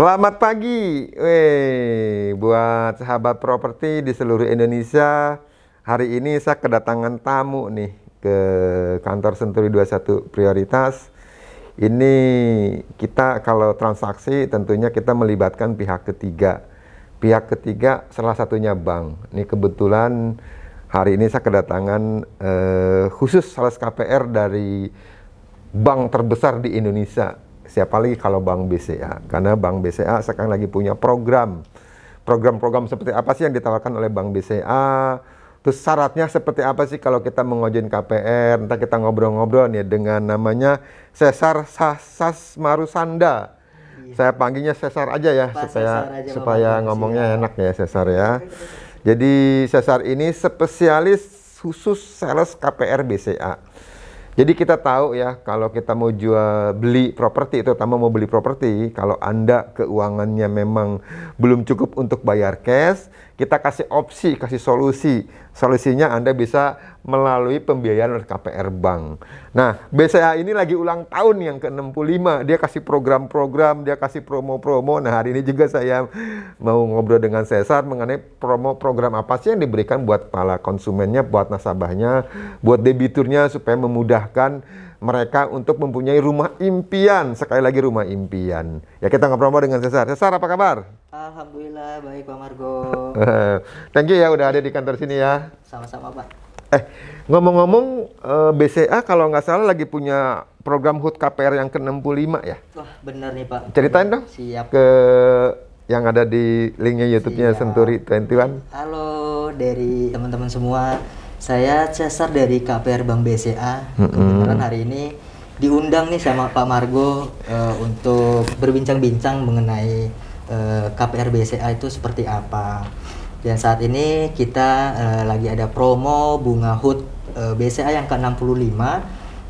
Selamat pagi, Wey, buat sahabat properti di seluruh Indonesia. Hari ini saya kedatangan tamu nih ke kantor Senturi 21 Prioritas. Ini kita kalau transaksi tentunya kita melibatkan pihak ketiga. Pihak ketiga salah satunya bank. Ini kebetulan hari ini saya kedatangan eh, khusus sales KPR dari bank terbesar di Indonesia Siapa lagi kalau Bank BCA? Karena Bank BCA sekarang lagi punya program. Program-program seperti apa sih yang ditawarkan oleh Bank BCA? Terus syaratnya seperti apa sih kalau kita mengajuin KPR? Entah kita ngobrol-ngobrol nih dengan namanya Cesar Sasas Marusanda. Iya. Saya panggilnya Cesar aja ya Pak supaya aja supaya ngomongnya ya. enak ya Cesar ya. Jadi Cesar ini spesialis khusus sales KPR BCA. Jadi kita tahu ya kalau kita mau jual beli properti itu, terutama mau beli properti kalau Anda keuangannya memang belum cukup untuk bayar cash kita kasih opsi, kasih solusi. Solusinya Anda bisa melalui pembiayaan oleh KPR Bank. Nah, BCA ini lagi ulang tahun yang ke-65. Dia kasih program-program, dia kasih promo-promo. Nah, hari ini juga saya mau ngobrol dengan Cesar mengenai promo program apa sih yang diberikan buat para konsumennya, buat nasabahnya, buat debiturnya supaya memudahkan mereka untuk mempunyai rumah impian. Sekali lagi rumah impian. Ya kita ngobrol-ngobrol dengan Cesar. Cesar apa kabar? Alhamdulillah baik Pak Margo. Thank you ya udah ada di kantor sini ya. Sama-sama Pak. Eh ngomong-ngomong eh, BCA kalau nggak salah lagi punya program HUT KPR yang ke-65 ya? Wah bener nih Pak. Ceritain dong. Siap. Ke yang ada di linknya YouTube-nya Senturi 21. Halo dari teman-teman semua saya Cesar dari KPR Bank BCA. mm Kebetulan hari ini diundang nih sama Pak Margo uh, untuk berbincang-bincang mengenai uh, eh, KPR BCA itu seperti apa. Dan saat ini kita uh, lagi ada promo bunga HUT uh, BCA yang ke-65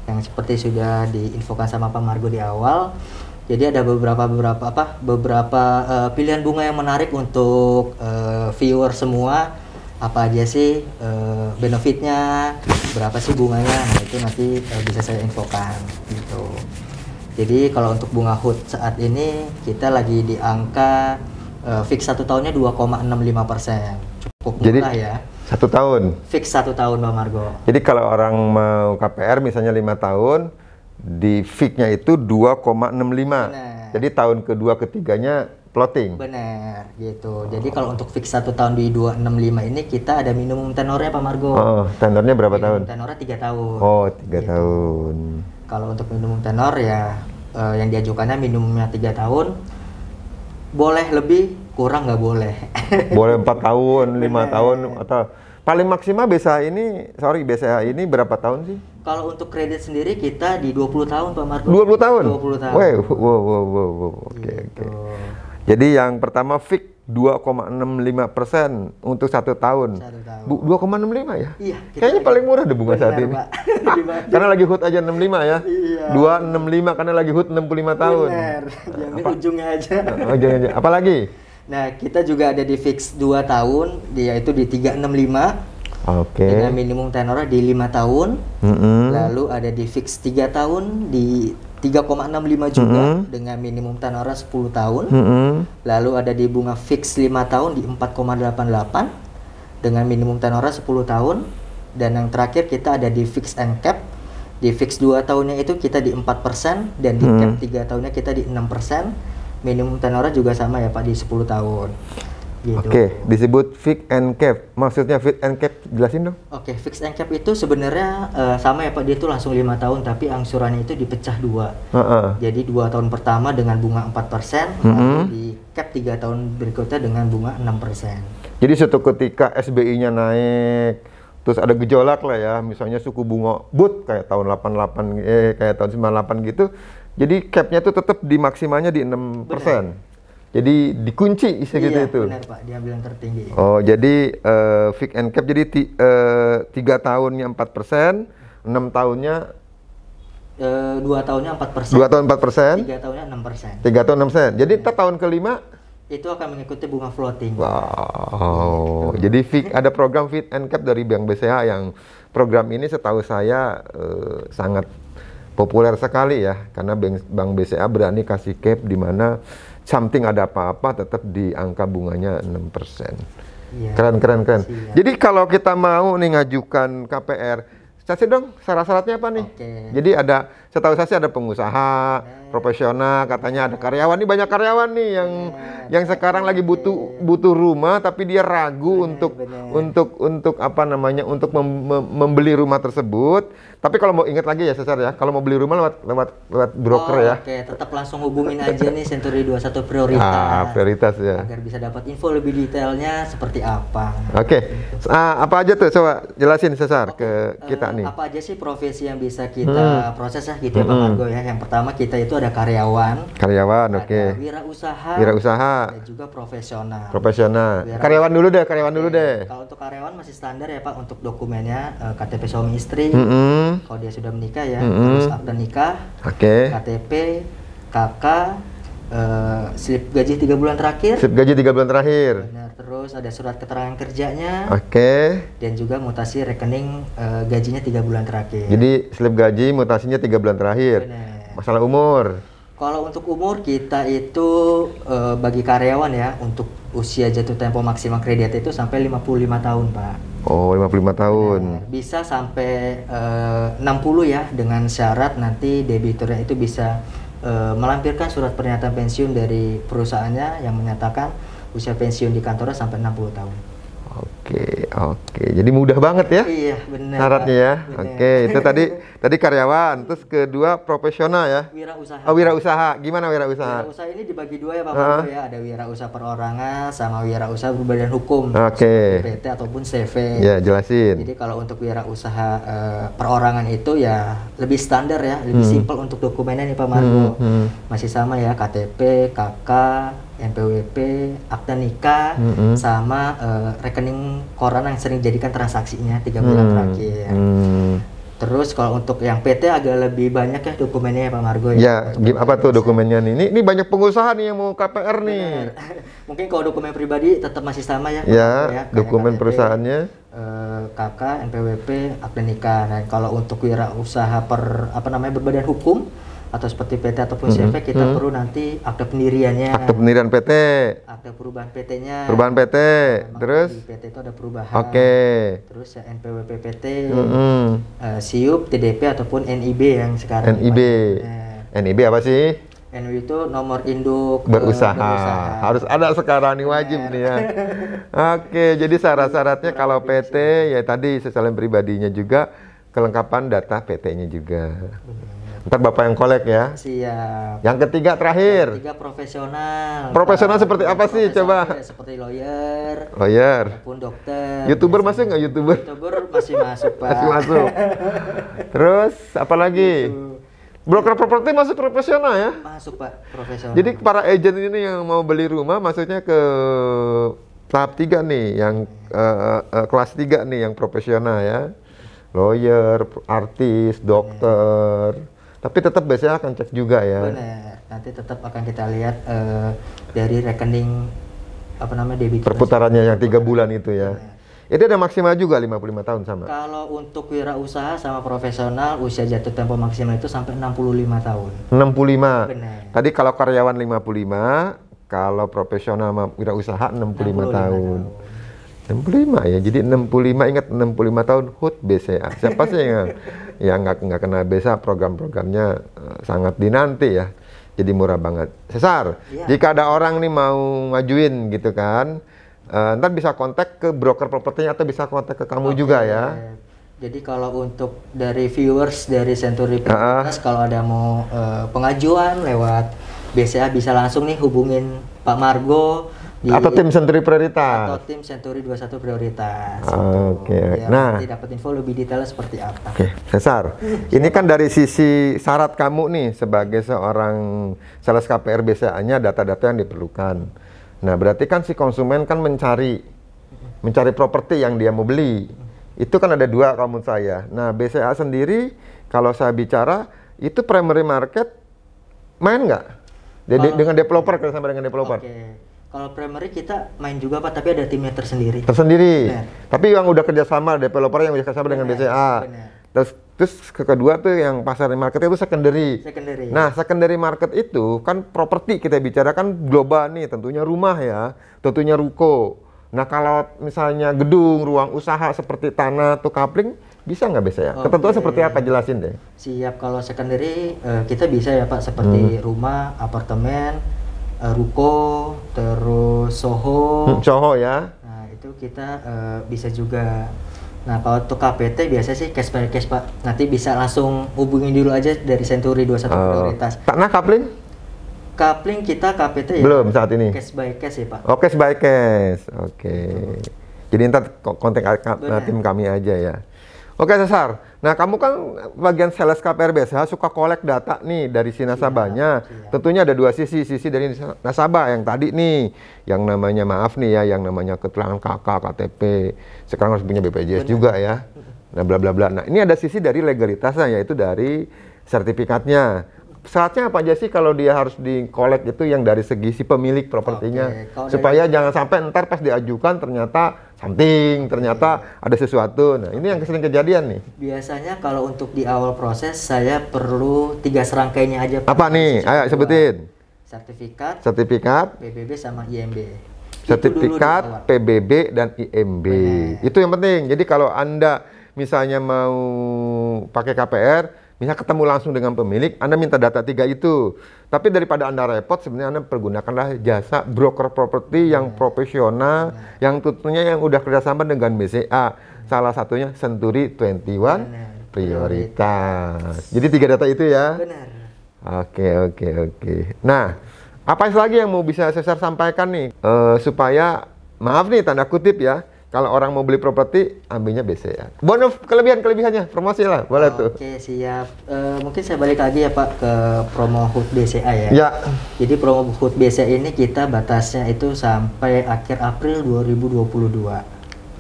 yang seperti sudah diinfokan sama Pak Margo di awal. Jadi ada beberapa beberapa apa beberapa uh, pilihan bunga yang menarik untuk uh, viewer semua apa aja sih e, benefitnya, berapa sih bunganya, nah itu nanti e, bisa saya infokan gitu. Jadi kalau untuk bunga HUT saat ini kita lagi di angka e, fix satu tahunnya 2,65 persen, cukup Jadi, ya. Satu tahun. Fix satu tahun, Mbak Margo. Jadi kalau orang mau KPR misalnya lima tahun, di fixnya itu 2,65. Jadi tahun kedua ketiganya Plotting. Benar, gitu. Jadi kalau untuk fix satu tahun di 265 ini kita ada minimum tenornya Pak Margo. Oh, tenornya berapa minimum tahun? Tenornya tiga tahun. Oh, tiga gitu. tahun. Kalau untuk minimum tenor ya eh, yang diajukannya minimumnya tiga tahun. Boleh lebih, kurang nggak boleh. boleh empat tahun, lima tahun atau paling maksimal BSH ini sorry BSH ini berapa tahun sih? Kalau untuk kredit sendiri kita di 20 tahun Pak Margo. 20 tahun. 20 tahun. Wow, wow, wow, wow. Oke, gitu. oke. Jadi yang pertama fix 2,65 persen untuk satu tahun. Satu tahun. 2,65 ya? Iya. Kayaknya paling murah deh bunga saat ini. karena lagi hut aja 65 ya. Iya. 265 karena lagi hut 65 tahun. Benar. Yang Apa? ujungnya aja. Oh, ujungnya aja. Apalagi? Nah, kita juga ada di fix 2 tahun, yaitu di 365. Oke. Okay. Dengan minimum tenornya di 5 tahun. Mm -hmm. Lalu ada di fix 3 tahun, di 3,65 juga mm -hmm. dengan minimum tenornya 10 tahun. Mm -hmm. Lalu ada di bunga fix 5 tahun di 4,88 dengan minimum tenornya 10 tahun. Dan yang terakhir kita ada di fix and cap. Di fix 2 tahunnya itu kita di 4% dan di mm -hmm. cap 3 tahunnya kita di 6%. Minimum tenornya juga sama ya Pak di 10 tahun. Gitu. Oke, okay, disebut fix and cap. Maksudnya fix and cap jelasin dong. Oke, okay, fix and cap itu sebenarnya uh, sama ya Pak, dia itu langsung lima tahun tapi angsurannya itu dipecah dua. Uh -uh. Jadi dua tahun pertama dengan bunga empat persen, mm -hmm. di cap tiga tahun berikutnya dengan bunga enam persen. Jadi suatu ketika SBI-nya naik, terus ada gejolak lah ya, misalnya suku bunga but kayak tahun 88 eh kayak tahun 98 gitu. Jadi capnya itu tetap di maksimalnya di enam persen. Jadi dikunci istilah iya, kita itu. Benar Pak, diambil yang tertinggi. Oh, jadi uh, eh, fix and cap jadi eh, tiga uh, tahunnya empat persen, enam tahunnya eh, dua tahunnya empat persen. Dua tahun empat persen. Tiga tahunnya enam persen. Tiga tahun enam persen. Jadi ya. tahun kelima itu akan mengikuti bunga floating. Wow. Oh, gitu. Jadi fix ada program fit and cap dari Bank BCA yang program ini setahu saya uh, sangat populer sekali ya karena Bank, Bank BCA berani kasih cap di mana something ada apa-apa tetap di angka bunganya 6%. Ya, keren keren keren. Iya. Jadi kalau kita mau nih ngajukan KPR, catat dong syarat-syaratnya apa nih? Okay. Jadi ada Setahu saya sih ada pengusaha, hmm. profesional, katanya ada karyawan. Ini banyak karyawan nih yang hmm. yang sekarang lagi butuh butuh rumah tapi dia ragu bener, untuk bener. untuk untuk apa namanya? untuk mem, mem, membeli rumah tersebut. Tapi kalau mau ingat lagi ya Cesar ya, kalau mau beli rumah lewat lewat lewat broker oh, ya. Oke, okay. tetap langsung hubungin aja nih Century 21 prioritas. Ah, prioritas ya. Agar bisa dapat info lebih detailnya seperti apa. Oke. Okay. Ah, apa aja tuh coba jelasin Cesar okay. ke kita uh, nih. Apa aja sih profesi yang bisa kita hmm. proses ya? gitu ya mm -hmm. Pak Margo ya. Yang pertama kita itu ada karyawan. Karyawan, oke. Okay. Wira usaha. Dan juga profesional. Profesional. Wira karyawan dulu deh, karyawan okay. dulu deh. Kalau untuk karyawan masih standar ya Pak untuk dokumennya uh, eh, KTP suami istri. Mm -hmm. Kalau dia sudah menikah ya, mm -hmm. terus akta nikah. Oke. Okay. KTP, KK, Eh, slip gaji tiga bulan terakhir. Slip gaji tiga bulan terakhir. Benar. Terus ada surat keterangan kerjanya. Oke. Okay. Dan juga mutasi rekening uh, gajinya tiga bulan terakhir. Jadi slip gaji mutasinya tiga bulan terakhir. Benar. Masalah umur. Kalau untuk umur kita itu uh, bagi karyawan ya untuk usia jatuh tempo maksimal kredit itu sampai 55 tahun, Pak. Oh, 55 tahun. Benar. Bisa sampai uh, 60 ya dengan syarat nanti debiturnya itu bisa e, melampirkan surat pernyataan pensiun dari perusahaannya yang menyatakan usia pensiun di kantornya sampai 60 tahun oke. Jadi mudah banget ya? Iya, benar. Syaratnya ya. Oke, Oke, itu tadi tadi karyawan, terus kedua profesional ya. Wira usaha. Oh, usaha, Gimana wira usaha? Wira usaha ini dibagi dua ya, Bapak uh-huh. ya. Ada wirausaha perorangan sama wira usaha berbadan hukum. Oke. Okay. PT ataupun CV. Ya, jelasin. Jadi kalau untuk wirausaha uh, perorangan itu ya lebih standar ya, lebih hmm. simpel untuk dokumennya nih Pak Margo. Hmm, hmm. Masih sama ya KTP, KK, NPWP, akta nikah, mm -hmm. sama uh, rekening koran yang sering dijadikan transaksinya tiga bulan mm -hmm. terakhir. Mm -hmm. Terus kalau untuk yang PT agak lebih banyak ya dokumennya ya Pak Margo ya. Ya, apa tuh dokumennya nih? Ini, ini banyak pengusaha nih yang mau KPR nih. Mungkin kalau dokumen pribadi tetap masih sama ya. ya, ya dokumen KTP, perusahaannya. Eh, KK, NPWP, akta nikah. Nah, kalau untuk wirausaha per apa namanya berbadan hukum, atau seperti PT ataupun -hmm. CV kita -hmm. perlu nanti akte pendiriannya akte pendirian PT akte perubahan PT-nya perubahan PT nah, terus di PT itu ada perubahan oke okay. terus ya NPWP PT -hmm. uh, eh, SIUP TDP ataupun NIB yang sekarang NIB ya. NIB apa sih NIB itu nomor induk eh, berusaha, berusaha. harus ada sekarang ini wajib nih ya oke jadi syarat-syaratnya kalau PT ya tadi sesalin pribadinya juga kelengkapan data PT-nya juga -hmm. Ntar Bapak yang kolek ya. Siap. Yang ketiga terakhir. Yang ketiga profesional. Profesional seperti apa sih coba? Ya, seperti lawyer. Lawyer. Pun dokter. YouTuber masih nggak YouTuber? YouTuber masih masuk Pak. Masih masuk. Terus apa lagi? Gitu. Broker properti masuk profesional ya? Masuk Pak, profesional. Jadi para agent ini yang mau beli rumah maksudnya ke tahap tiga nih yang uh, uh, kelas tiga nih yang profesional ya. Lawyer, artis, dokter. Yeah tapi tetap biasanya akan cek juga ya. Benar. Nanti tetap akan kita lihat uh, dari rekening apa namanya debit perputarannya yang tiga bulan itu ya. Benar. Itu ada maksimal juga 55 tahun sama. Kalau untuk wirausaha sama profesional usia jatuh tempo maksimal itu sampai 65 tahun. 65. Benar. Tadi kalau karyawan 55, kalau profesional wirausaha 65, 65 tahun. tahun. 65 ya. Jadi 65 ingat 65 tahun HUT BCA. Siapa sih yang yang nggak nggak kenal BCA program-programnya uh, sangat dinanti ya. Jadi murah banget. Sesar. Ya. Jika ada orang nih mau ngajuin gitu kan, uh, ntar bisa kontak ke broker propertinya atau bisa kontak ke kamu okay. juga ya. Jadi kalau untuk dari viewers dari Century Properties uh, kalau ada mau uh, pengajuan lewat BCA bisa langsung nih hubungin Pak Margo di, iya. atau tim Senturi prioritas. Atau tim Senturi 21 prioritas. Ah, oke. Okay. Iya, nah, nanti dapat info lebih detail seperti apa. Oke, okay. Cesar. ini kan dari sisi syarat kamu nih sebagai seorang sales KPR BCA-nya data-data yang diperlukan. Nah, berarti kan si konsumen kan mencari mencari properti yang dia mau beli. Itu kan ada dua kamu saya. Nah, BCA sendiri kalau saya bicara itu primary market main nggak? dengan developer kerjasama dengan developer. Okay kalau primary kita main juga pak, tapi ada timnya tersendiri. Tersendiri. Bener. Tapi yang udah kerjasama developer yang udah kerjasama bener, dengan BCA. Bener. Terus terus kedua tuh yang pasar market itu secondary. Secondary. Nah, secondary market itu kan properti kita bicara kan global nih, tentunya rumah ya, tentunya ruko. Nah, kalau misalnya gedung, ruang usaha seperti tanah atau kapling bisa nggak bisa ya? Okay. Ketentuan seperti apa jelasin deh. Siap kalau secondary eh, kita bisa ya Pak seperti hmm. rumah, apartemen, uh, Ruko, terus Soho. Hmm, Soho ya. Nah, itu kita uh, bisa juga. Nah, kalau untuk KPT biasa sih cash by cash, Pak. Nanti bisa langsung hubungi dulu aja dari Century 21 uh, prioritas. Karena kapling? Kapling kita KPT ya. Belum saat ini. Cash by cash ya, Pak. Oh, cash by cash. Oke. Okay. Gitu. Jadi ntar kontak tim kami aja ya. Oke Cesar, nah kamu kan bagian sales KPR BSH suka kolek data nih dari si nasabahnya. Iya, Tentunya ada dua sisi, sisi dari nasabah yang tadi nih, yang namanya maaf nih ya, yang namanya keterangan KK, KTP, sekarang harus punya BPJS Benar. juga ya. Nah bla bla bla. Nah ini ada sisi dari legalitasnya yaitu dari sertifikatnya. Saatnya apa aja sih kalau dia harus di kolek itu yang dari segi si pemilik propertinya supaya jangan sampai ntar pas diajukan ternyata something ternyata ada sesuatu nah ini yang sering kejadian nih biasanya kalau untuk di awal proses saya perlu tiga serangkainya aja apa nih ayo sebutin sertifikat sertifikat PBB sama IMB sertifikat PBB dan IMB Bener. itu yang penting jadi kalau anda misalnya mau pakai KPR Misal ketemu langsung dengan pemilik, Anda minta data tiga itu. Tapi daripada Anda repot, sebenarnya Anda pergunakanlah jasa broker properti yang hmm. profesional, hmm. yang tentunya yang udah kerjasama dengan BCA. Hmm. Salah satunya Century 21 Benar. Prioritas. Jadi tiga data itu ya? Benar. Oke, oke, oke. Nah, apa lagi yang mau bisa saya sampaikan nih? Uh, supaya, maaf nih tanda kutip ya, kalau orang mau beli properti ambilnya BCA. Bonus kelebihan kelebihannya promosi lah boleh oh, tuh. Oke okay, siap. E, mungkin saya balik lagi ya Pak ke promo HUT BCA ya. Ya. Jadi promo HUT BCA ini kita batasnya itu sampai akhir April 2022.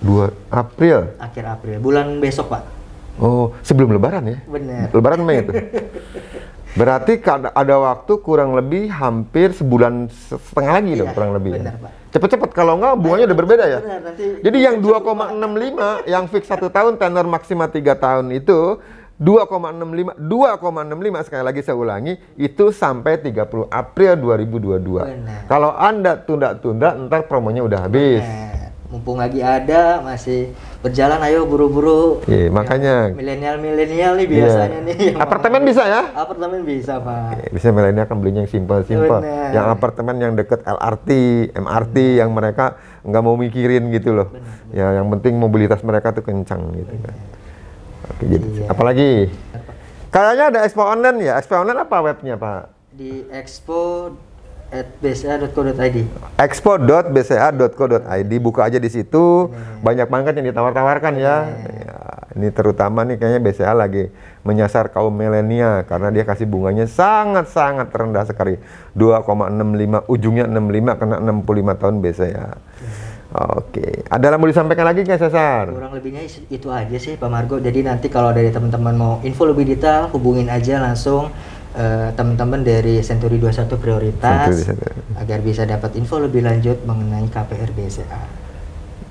2 April. Akhir April bulan besok Pak. Oh sebelum Lebaran ya? Benar. Lebaran Mei itu. Berarti ada waktu kurang lebih hampir sebulan setengah lagi iya, kurang lebih. Ya? Benar, ya. Pak. Cepet-cepet kalau enggak bunganya udah berbeda ya. Benar, Jadi yang 2,65 yang fix satu tahun tenor maksimal tiga tahun itu 2,65 2,65 sekali lagi saya ulangi itu sampai 30 April 2022. Benar. Kalau Anda tunda-tunda ntar promonya udah habis. Benar mumpung lagi ada masih berjalan ayo buru-buru yeah, ya, makanya milenial-milenial nih iya. biasanya yeah. nih apartemen bisa ya apartemen bisa pak okay, iya, bisa milenial kan belinya yang simpel simpel yang apartemen yang deket LRT MRT hmm. yang mereka nggak mau mikirin gitu loh bener, bener. ya yang penting mobilitas mereka tuh kencang gitu bener. kan oke jadi gitu. iya. apalagi Kayaknya ada expo online ya? Expo online apa webnya, Pak? Di expo bca.co.id expo.bca.co.id buka aja di situ hmm. banyak banget yang ditawar-tawarkan ya. Hmm. ya ini terutama nih kayaknya BCA lagi menyasar kaum milenial karena dia kasih bunganya sangat-sangat rendah sekali 2,65 ujungnya 65 kena 65 tahun BCA hmm. Oke, ada yang mau disampaikan lagi nggak Sesar? Kurang lebihnya itu aja sih Pak Margo. Jadi nanti kalau dari teman-teman mau info lebih detail, hubungin aja langsung uh, teman-teman dari Century 21 prioritas Century. 21. agar bisa dapat info lebih lanjut mengenai KPR BCA.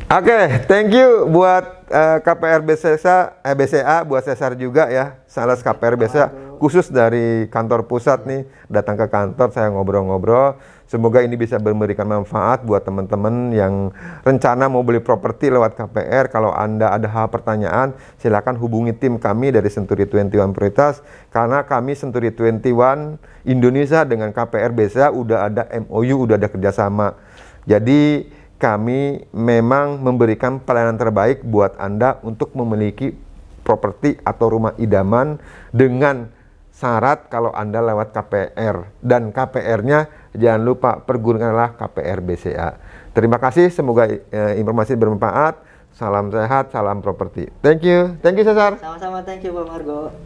Oke, okay, thank you buat uh, KPR BCA, eh, BCA eh, buat Cesar juga ya, sales KPR BCA khusus dari kantor pusat nih datang ke kantor saya ngobrol-ngobrol semoga ini bisa memberikan manfaat buat teman-teman yang rencana mau beli properti lewat KPR kalau Anda ada hal pertanyaan silakan hubungi tim kami dari Senturi 21 Prioritas karena kami Senturi 21 Indonesia dengan KPR BCA udah ada MOU udah ada kerjasama jadi kami memang memberikan pelayanan terbaik buat Anda untuk memiliki properti atau rumah idaman dengan syarat kalau Anda lewat KPR dan KPR-nya jangan lupa pergunakanlah KPR BCA. Terima kasih, semoga eh, informasi bermanfaat. Salam sehat, salam properti. Thank you. Thank you Cesar. Sama-sama thank you Pak Margo.